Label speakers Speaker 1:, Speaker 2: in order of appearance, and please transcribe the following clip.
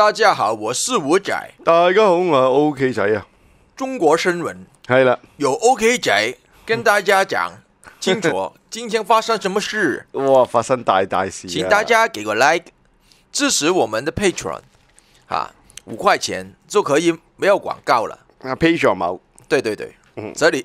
Speaker 1: 大家好，我是吴仔。
Speaker 2: 大家好系 o k 仔啊，
Speaker 1: 中国新闻，系啦，有 OK 仔跟大家讲清楚 今天发生什么事。哇，发生大大事！请大家给个 like 支持我们的 patron，啊，五块钱就可以没有广告了。啊，patron 冇。对对对，嗯，这里。